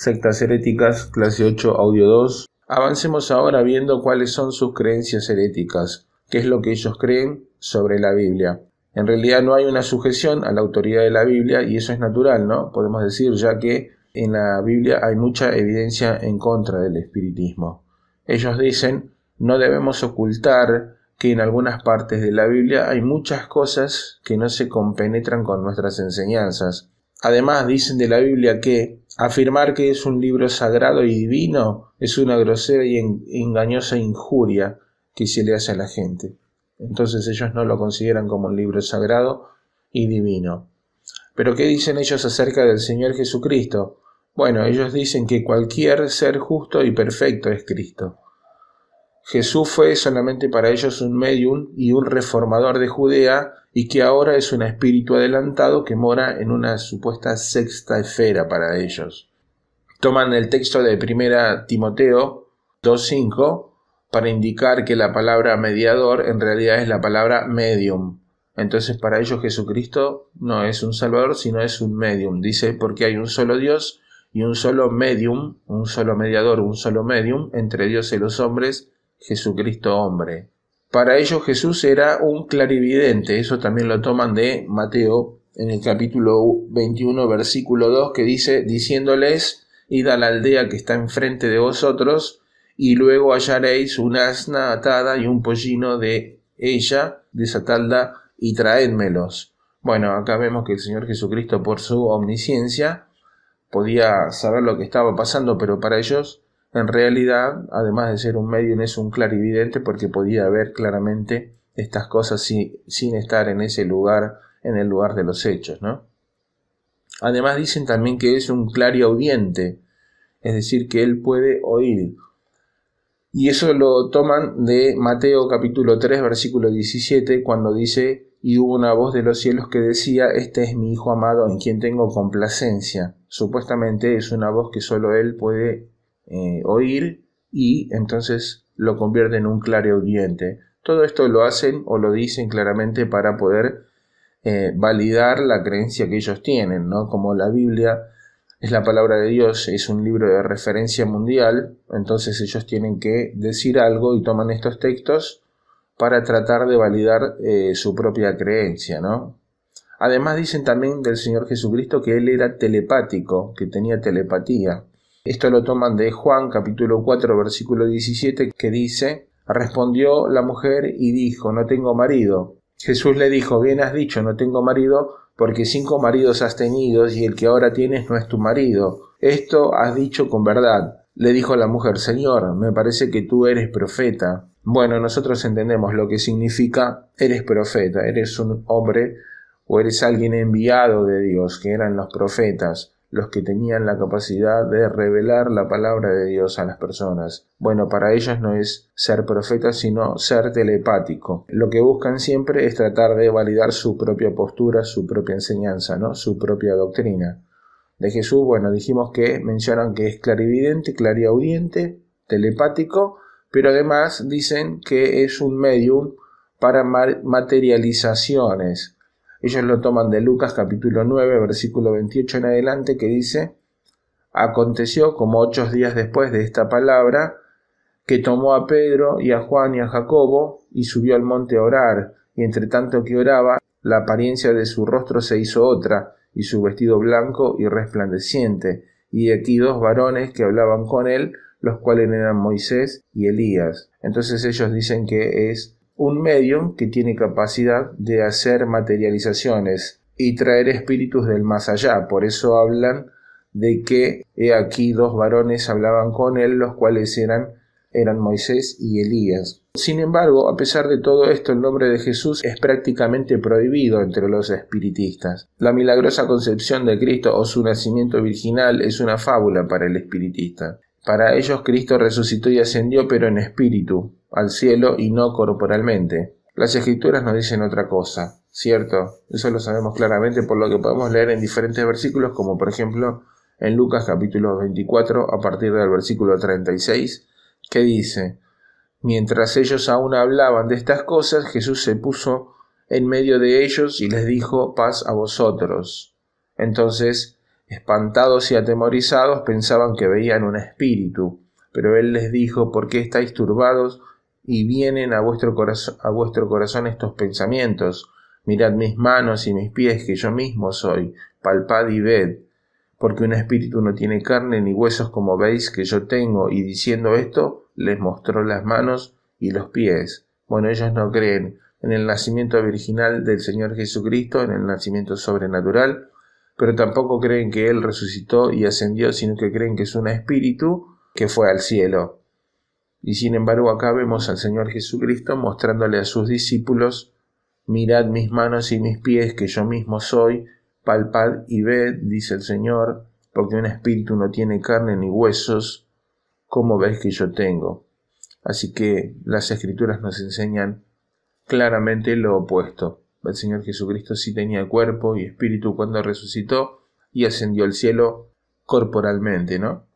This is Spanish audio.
sectas heréticas, clase 8, audio 2. Avancemos ahora viendo cuáles son sus creencias heréticas, qué es lo que ellos creen sobre la Biblia. En realidad no hay una sujeción a la autoridad de la Biblia y eso es natural, ¿no? Podemos decir ya que en la Biblia hay mucha evidencia en contra del espiritismo. Ellos dicen, no debemos ocultar que en algunas partes de la Biblia hay muchas cosas que no se compenetran con nuestras enseñanzas. Además dicen de la Biblia que Afirmar que es un libro sagrado y divino es una grosera y engañosa injuria que se le hace a la gente. Entonces ellos no lo consideran como un libro sagrado y divino. Pero ¿qué dicen ellos acerca del Señor Jesucristo? Bueno, ellos dicen que cualquier ser justo y perfecto es Cristo. Jesús fue solamente para ellos un medium y un reformador de Judea y que ahora es un espíritu adelantado que mora en una supuesta sexta esfera para ellos. Toman el texto de 1 Timoteo 2.5 para indicar que la palabra mediador en realidad es la palabra medium. Entonces para ellos Jesucristo no es un salvador, sino es un medium. Dice porque hay un solo Dios y un solo medium, un solo mediador, un solo medium entre Dios y los hombres, Jesucristo hombre. Para ellos Jesús era un clarividente, eso también lo toman de Mateo en el capítulo 21 versículo 2 que dice, diciéndoles, id a la aldea que está enfrente de vosotros, y luego hallaréis una asna atada y un pollino de ella, de talda y traédmelos. Bueno, acá vemos que el Señor Jesucristo por su omnisciencia podía saber lo que estaba pasando, pero para ellos en realidad, además de ser un medium, es un clarividente porque podía ver claramente estas cosas sin estar en ese lugar, en el lugar de los hechos, ¿no? Además dicen también que es un clariaudiente, es decir, que él puede oír. Y eso lo toman de Mateo capítulo 3 versículo 17 cuando dice, y hubo una voz de los cielos que decía, este es mi Hijo amado en quien tengo complacencia. Supuestamente es una voz que solo él puede eh, oír y entonces lo convierten en un clareaudiente. Todo esto lo hacen o lo dicen claramente para poder eh, validar la creencia que ellos tienen, ¿no? Como la Biblia es la palabra de Dios, es un libro de referencia mundial, entonces ellos tienen que decir algo y toman estos textos para tratar de validar eh, su propia creencia, ¿no? Además dicen también del Señor Jesucristo que él era telepático, que tenía telepatía. Esto lo toman de Juan capítulo 4 versículo 17 que dice, respondió la mujer y dijo, no tengo marido. Jesús le dijo, bien has dicho, no tengo marido, porque cinco maridos has tenido y el que ahora tienes no es tu marido. Esto has dicho con verdad. Le dijo la mujer, Señor, me parece que tú eres profeta. Bueno, nosotros entendemos lo que significa eres profeta, eres un hombre o eres alguien enviado de Dios, que eran los profetas los que tenían la capacidad de revelar la palabra de Dios a las personas. Bueno, para ellos no es ser profeta, sino ser telepático. Lo que buscan siempre es tratar de validar su propia postura, su propia enseñanza, ¿no? su propia doctrina. De Jesús, bueno, dijimos que mencionan que es clarividente, clariaudiente, telepático, pero además dicen que es un medium para materializaciones ellos lo toman de Lucas capítulo 9, versículo 28 en adelante, que dice, aconteció como ocho días después de esta palabra, que tomó a Pedro y a Juan y a Jacobo y subió al monte a orar, y entre tanto que oraba, la apariencia de su rostro se hizo otra, y su vestido blanco y resplandeciente, y aquí dos varones que hablaban con él, los cuales eran Moisés y Elías. Entonces ellos dicen que es un medio que tiene capacidad de hacer materializaciones y traer espíritus del más allá. Por eso hablan de que he aquí dos varones hablaban con él, los cuales eran, eran Moisés y Elías. Sin embargo, a pesar de todo esto, el nombre de Jesús es prácticamente prohibido entre los espiritistas. La milagrosa concepción de Cristo o su nacimiento virginal es una fábula para el espiritista. Para ellos Cristo resucitó y ascendió, pero en espíritu, al cielo y no corporalmente. Las escrituras nos dicen otra cosa, ¿cierto? Eso lo sabemos claramente por lo que podemos leer en diferentes versículos, como por ejemplo en Lucas capítulo 24 a partir del versículo 36, que dice, Mientras ellos aún hablaban de estas cosas, Jesús se puso en medio de ellos y les dijo, paz a vosotros. Entonces Espantados y atemorizados pensaban que veían un espíritu, pero él les dijo, ¿por qué estáis turbados y vienen a vuestro, a vuestro corazón estos pensamientos? Mirad mis manos y mis pies, que yo mismo soy, palpad y ved, porque un espíritu no tiene carne ni huesos como veis que yo tengo, y diciendo esto, les mostró las manos y los pies. Bueno, ellos no creen en el nacimiento virginal del Señor Jesucristo, en el nacimiento sobrenatural, pero tampoco creen que Él resucitó y ascendió, sino que creen que es un espíritu que fue al cielo. Y sin embargo acá vemos al Señor Jesucristo mostrándole a sus discípulos, mirad mis manos y mis pies, que yo mismo soy, palpad y ved, dice el Señor, porque un espíritu no tiene carne ni huesos, como ves que yo tengo. Así que las escrituras nos enseñan claramente lo opuesto. El Señor Jesucristo sí tenía cuerpo y espíritu cuando resucitó y ascendió al cielo corporalmente, ¿no?